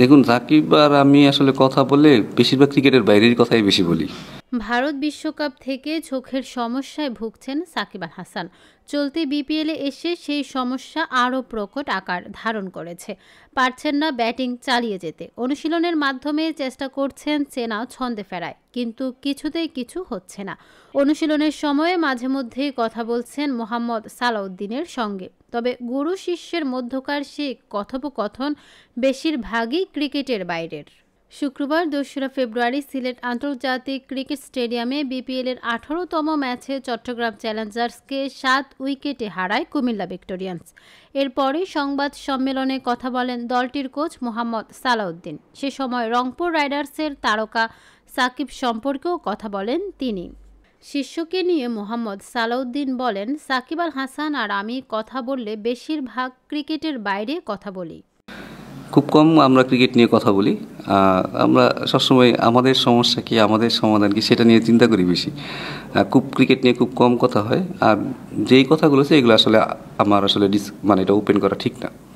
দেখুন রাকিব আর আমি আসলে কথা বলে বেশিরভাগ ক্রিকেটের বাইরের কথাই বেশি বলি ভারত বিশ্বকাপ থেকে চোখের সমস্যায় ভুগছেন সাকিব আল হাসান চলতি বিপিএলে এসে সেই সমস্যা আরও প্রকট আকার ধারণ করেছে পারছেন না ব্যাটিং চালিয়ে যেতে অনুশীলনের মাধ্যমে চেষ্টা করছেন চেনা ছন্দে ফেরায় কিন্তু কিছুতেই কিছু হচ্ছে না অনুশীলনের সময়ে মাঝে মধ্যেই কথা বলছেন মোহাম্মদ সালাউদ্দিনের সঙ্গে তবে গুরু শিষ্যের মধ্যকার সেই কথোপকথন বেশিরভাগই ক্রিকেটের বাইরের শুক্রবার দোসরা ফেব্রুয়ারি সিলেট আন্তর্জাতিক ক্রিকেট স্টেডিয়ামে বিপিএলের আঠারোতম ম্যাচে চট্টগ্রাম চ্যালেঞ্জার্সকে সাত উইকেটে হারায় কুমিল্লা ভিক্টোরিয়ান্স এরপরে সংবাদ সম্মেলনে কথা বলেন দলটির কোচ মোহাম্মদ সালাউদ্দিন সে সময় রংপুর রাইডার্সের তারকা সাকিব সম্পর্কেও কথা বলেন তিনি শিষ্যকে নিয়ে মোহাম্মদ সালাউদ্দিন বলেন সাকিব আল হাসান আর আমি কথা বললে বেশিরভাগ ক্রিকেটের বাইরে কথা বলি খুব কম আমরা ক্রিকেট নিয়ে কথা বলি আমরা সবসময় আমাদের সমস্যা কি আমাদের সমাধান কি সেটা নিয়ে চিন্তা করি বেশি খুব ক্রিকেট নিয়ে খুব কম কথা হয় আর যেই কথাগুলো আছে এগুলো আসলে আমার আসলে মানে এটা ওপেন করা ঠিক না